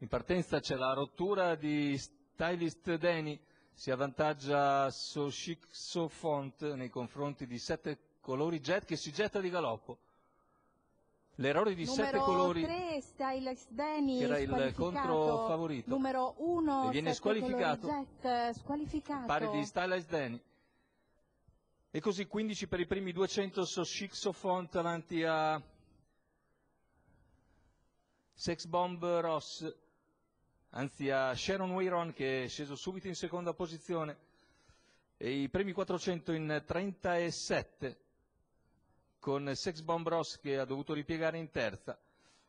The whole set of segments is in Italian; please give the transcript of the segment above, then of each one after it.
In partenza c'è la rottura di Stylist Deni, si avvantaggia Sochic font nei confronti di Sette Colori Jet che si getta di galoppo. L'errore di numero sette colori 3, Stylist Deni, che era il controfavorito. Numero e viene squalificato. Jet, eh, squalificato. Pari di Stylist Danny. E così 15 per i primi 200 Sochic font avanti a Sex Bomb Ross anzi a Sharon Weiron che è sceso subito in seconda posizione e i primi 400 in 37 con Sex Bomb Ross che ha dovuto ripiegare in terza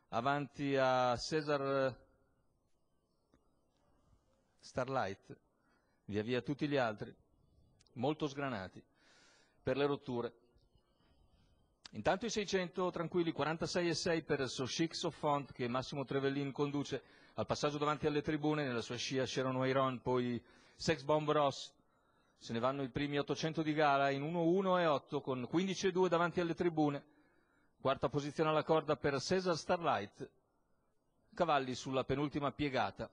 avanti a Cesar Starlight via via tutti gli altri molto sgranati per le rotture Intanto i 600 tranquilli, 46,6 per Soshik Sofont che Massimo Trevellin conduce al passaggio davanti alle tribune, nella sua scia Sharon Weiron, poi Sex Bomb Ross, se ne vanno i primi 800 di gara in 1-1 e 8 con 15-2 davanti alle tribune, quarta posizione alla corda per Cesar Starlight, cavalli sulla penultima piegata.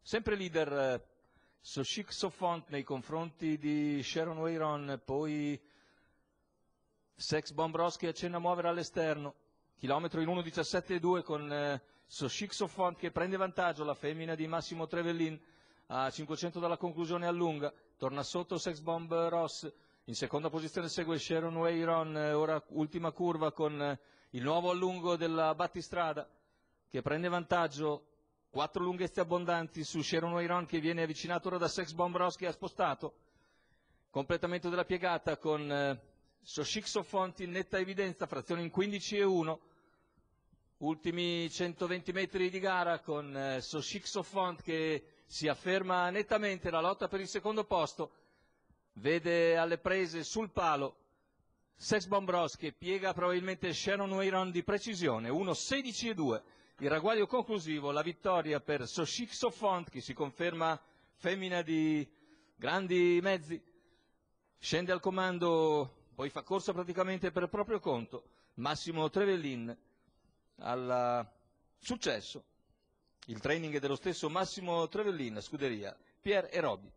Sempre leader eh, Soshik Sofont nei confronti di Sharon Weiron, poi Sex Bombrowski accenna a muovere all'esterno, chilometro in 1.17.2 con eh, Soshik che prende vantaggio, la femmina di Massimo Trevellin a 500 dalla conclusione allunga, torna sotto Sex Bomb Ross, in seconda posizione segue Sharon Weyron, eh, ora ultima curva con eh, il nuovo allungo della battistrada che prende vantaggio, quattro lunghezze abbondanti su Sharon Weyron che viene avvicinato ora da Sex Bomb Ross che ha spostato, completamento della piegata con... Eh, Soscik Sofonti in netta evidenza, frazione in 15 e 1. Ultimi 120 metri di gara con eh, Soscik Sofont che si afferma nettamente la lotta per il secondo posto. Vede alle prese sul palo Sex Bombros che piega probabilmente Sharon Weyron di precisione. 1-16 e 2. Il ragguaglio conclusivo, la vittoria per Soscik Font che si conferma femmina di grandi mezzi. Scende al comando poi fa corsa praticamente per proprio conto Massimo Trevellin al eh, successo. Il training dello stesso Massimo Trevellin, scuderia, Pierre e Roby.